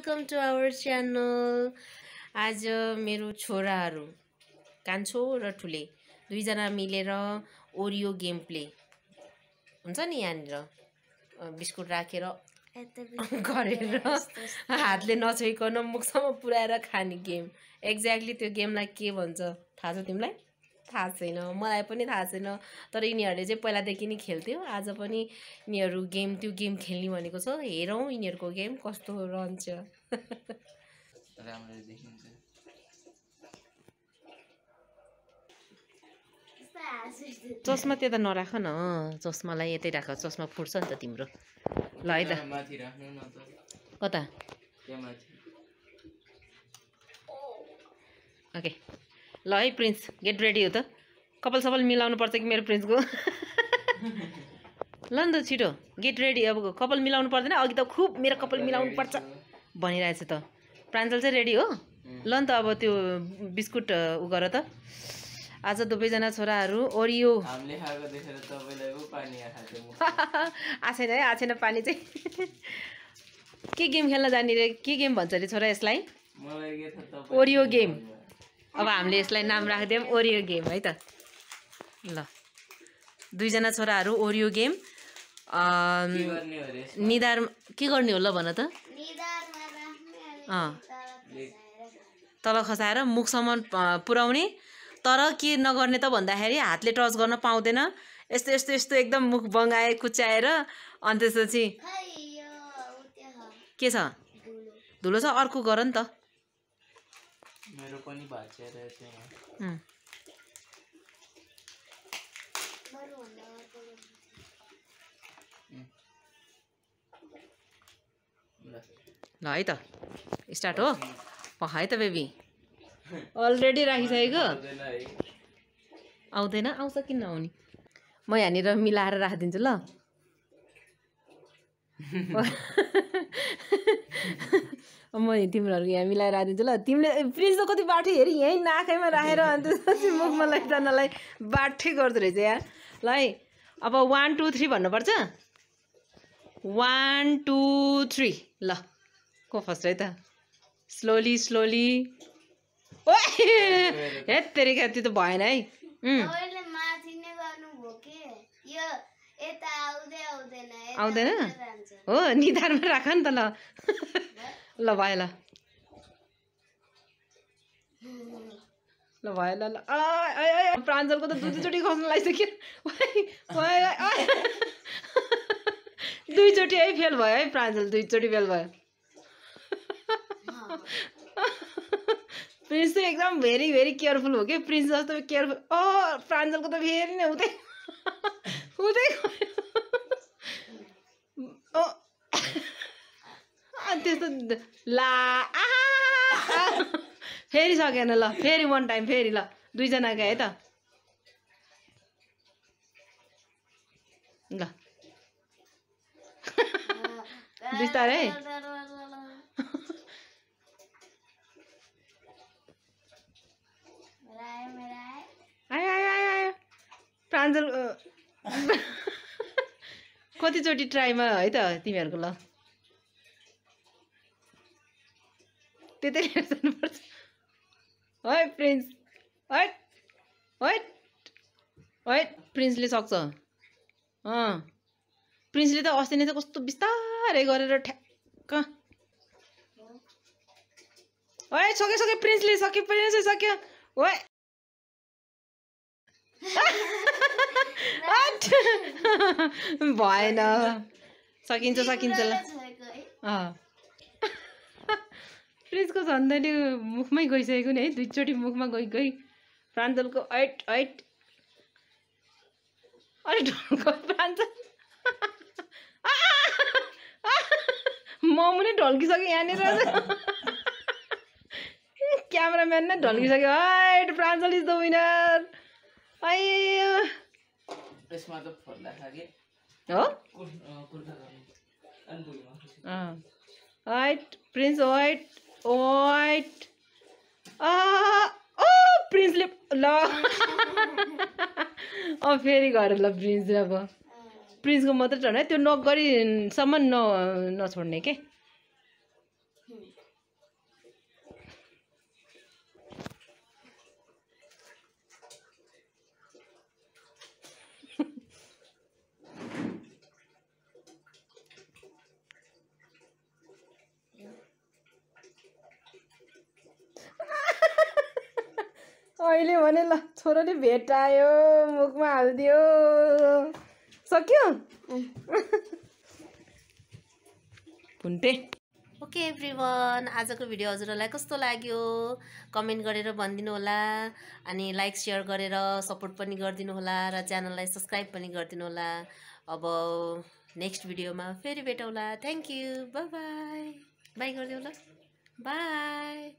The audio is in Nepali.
वेलकम टु आवर च्यानल आज मेरो छोराहरू कान्छो र ठुले दुईजना मिलेर ओरियो गेम प्ले हुन्छ नि यहाँनिर बिस्कुट राखेर गरेर हातले नछोइकन मुखसम्म पुऱ्याएर खाने गेम एक्ज्याक्टली त्यो गेमलाई के भन्छ थाहा छ तिमीलाई थाहा छैन मलाई पनि थाहा छैन तर यिनीहरूले चाहिँ पहिलादेखि नै खेल्थ्यो आज पनि यिनीहरू गेम त्यो गेम खेल्ने भनेको छ हेरौँ यिनीहरूको गेम कस्तो रहन्छ चस्मा त्यो त नराख न चस्मालाई यतै राख चस्मा फुट्छ नि त तिम्रो ल है त कता ओके ल है प्रिन्स गेट रेडी हो त कपाल सपाल मिलाउनु पर्छ कि मेरो प्रिन्सको ल नि त छिटो गेट रेडी अब कपाल मिलाउनु पर्दैन अघि त खुब मेरो कपाल मिलाउनु पर्छ भनिरहेछ त प्राञ्जल चाहिँ रेडी हो ल नि त अब त्यो बिस्कुट उ गर त आज दुवैजना छोराहरू ओरियो छैन है आछेन पानी चाहिँ के गेम खेल्न जाने रे के गेम भन्छ अरे छोरा यसलाई ओरियो गेम अब हामीले यसलाई नाम राखिदियौँ ओरियो गेम है त ल दुईजना छोराहरू ओरियो गेम निधार के गर्ने हो ल भन त तल खसाएर मुखसम्म पुर्याउने तर के नगर्ने त भन्दाखेरि हातले टच गर्न पाउँदैन यस्तो यस्तो यस्तो एकदम मुख बङ्गाए कुच्याएर अनि त्यसपछि के छ धुलो छ अर्को गर नि त मेरो पनि भाँचिएर थिएन ल है त स्टार्ट हो है त बेबी अलरेडी राखिसकेको आउँदैन आउँछ कि नआउने म यहाँनिर मिलाएर राखिदिन्छु ल म तिम्रोहरू यहाँ मिलाएर आइदिन्छु ल तिमीले फ्रिज त कति बाठी हेरी यहीँ नाकैमा राखेर अन्त मुखमा लैजानलाई बाठै गर्दो रहेछ यहाँ ल है अब वान टू थ्री भन्नुपर्छ वान टू थ्री ल को फर्स्ट है त स्लोली स्लोली ओ हे तेरिका त्यो त भएन है आउँदैन हो निधारमा राख नि त ल ल भयो ल ल भयो ल ल प्राञ्जलको त दुईचोटि खोज्नु लागिसक्यो दुईचोटि है फेल भयो है प्राञ्जल दुईचोटि फेल भयो प्रिन्स चाहिँ एकदम भेरी भेरी केयरफुल हो कि प्रिन्स जस्तो केयरफुल अँ प्राञ्जलको त फेरि नै हुँदै हुँदै अनि त्यस्तो ला फेरि सकेन ल फेरि वान टाइम फेरि ल दुईजना गए त ल बिस्तारै आयो आयो आयो आयो प्राञ्जल कतिचोटि ट्राईमा है त तिमीहरूको ल त्यतै लिएर जानुपर्छ है प्रिन्स है है है प्रिन्सले सक्छ अँ प्रिन्सले त अस्ति नै त कस्तो बिस्तारै गरेर ठ्याक्क है सक्यो सक्यो प्रिन्सले सक्यो प्रिन्स सक्यो है भएन सकिन्छ सकिन्छ ल अँ प्रिन्सको झन्डै मुखमै गइसकेको नि है दुईचोटि मुखमा गइ गई प्राञ्जलको ऐट ऐट अरे ढल्को प्राञ्जल मोमो नै ढल्किसक्यो यहाँनिर क्यामराम्यान नै ढल्किसक्यो hat Pranjal is the winner हो हाइट प्रिन्स वाइट वाइट ओ प्रिन्सले ल अँ फेरि घर ल प्रिन्स अब प्रिन्सको मात्रै छोड्ने त्यो नगरीसम्म न नछोड्ने के अहिले भने ल छोराले भेटायो मुखमा हालिदियो सक्यो भुन्टे ओके एभ्रिवान आजको भिडियो हजुरहरूलाई कस्तो लाग्यो कमेन्ट गरेर भनिदिनु होला अनि लाइक सेयर गरेर सपोर्ट पनि गरिदिनु होला र च्यानललाई सब्सक्राइब पनि गरिदिनु होला अब नेक्स्ट भिडियोमा फेरि भेटौँला thank you bye bye bye गरिदेऊ ल बाई